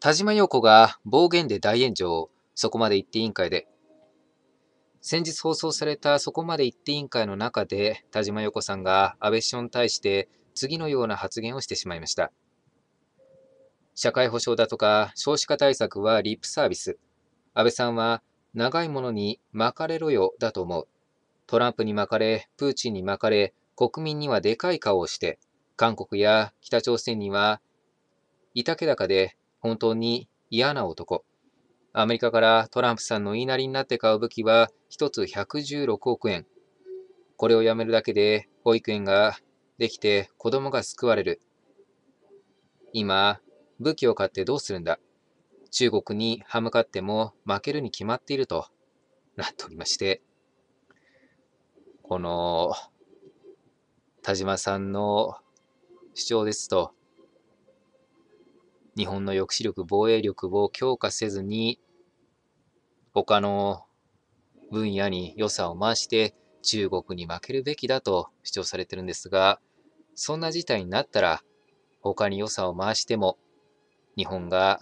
田島陽子が暴言で大炎上、そこまで言って委員会で。先日放送されたそこまで言って委員会の中で、田島陽子さんが安倍首相に対して次のような発言をしてしまいました。社会保障だとか少子化対策はリップサービス。安倍さんは長いものに巻かれろよだと思う。トランプに巻かれ、プーチンに巻かれ、国民にはでかい顔をして、韓国や北朝鮮にはいたけだかで本当に嫌な男。アメリカからトランプさんの言いなりになって買う武器は1つ116億円。これをやめるだけで保育園ができて子供が救われる。今、武器を買ってどうするんだ中国に歯向かっても負けるに決まっているとなっておりまして、この田島さんの主張ですと、日本の抑止力、防衛力を強化せずに、他の分野に良さを増して中国に負けるべきだと主張されてるんですが、そんな事態になったら、他に良さを回しても、日本が、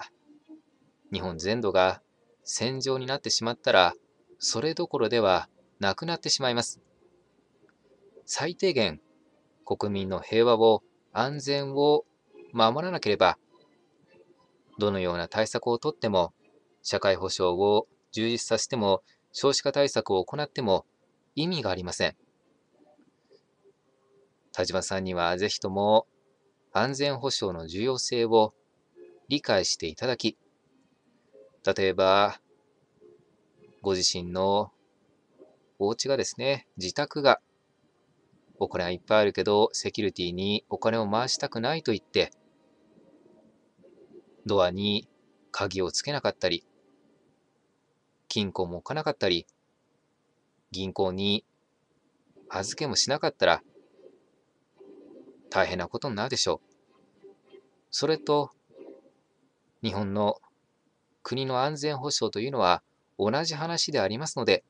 日本全土が戦場になってしまったら、それどころではなくなってしまいます。最低限、国民の平和を、安全を守らなければどのような対策をとっても、社会保障を充実させても、少子化対策を行っても意味がありません。田島さんにはぜひとも安全保障の重要性を理解していただき、例えば、ご自身のお家がですね、自宅が、お金はいっぱいあるけど、セキュリティにお金を回したくないと言って、ドアに鍵をつけなかったり、金庫も置かなかったり、銀行に預けもしなかったら、大変なことになるでしょう。それと、日本の国の安全保障というのは同じ話でありますので、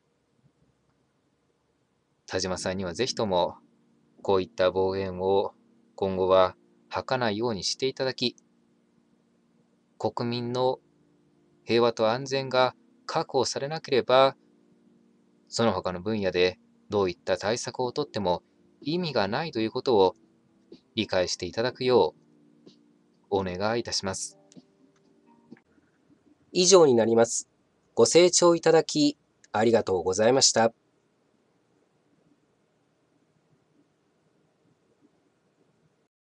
田島さんにはぜひとも、こういった暴言を今後は吐かないようにしていただき、国民の平和と安全が確保されなければ、その他の分野でどういった対策をとっても意味がないということを理解していただくようお願いいたします。以上になります。ご清聴いただきありがとうございました。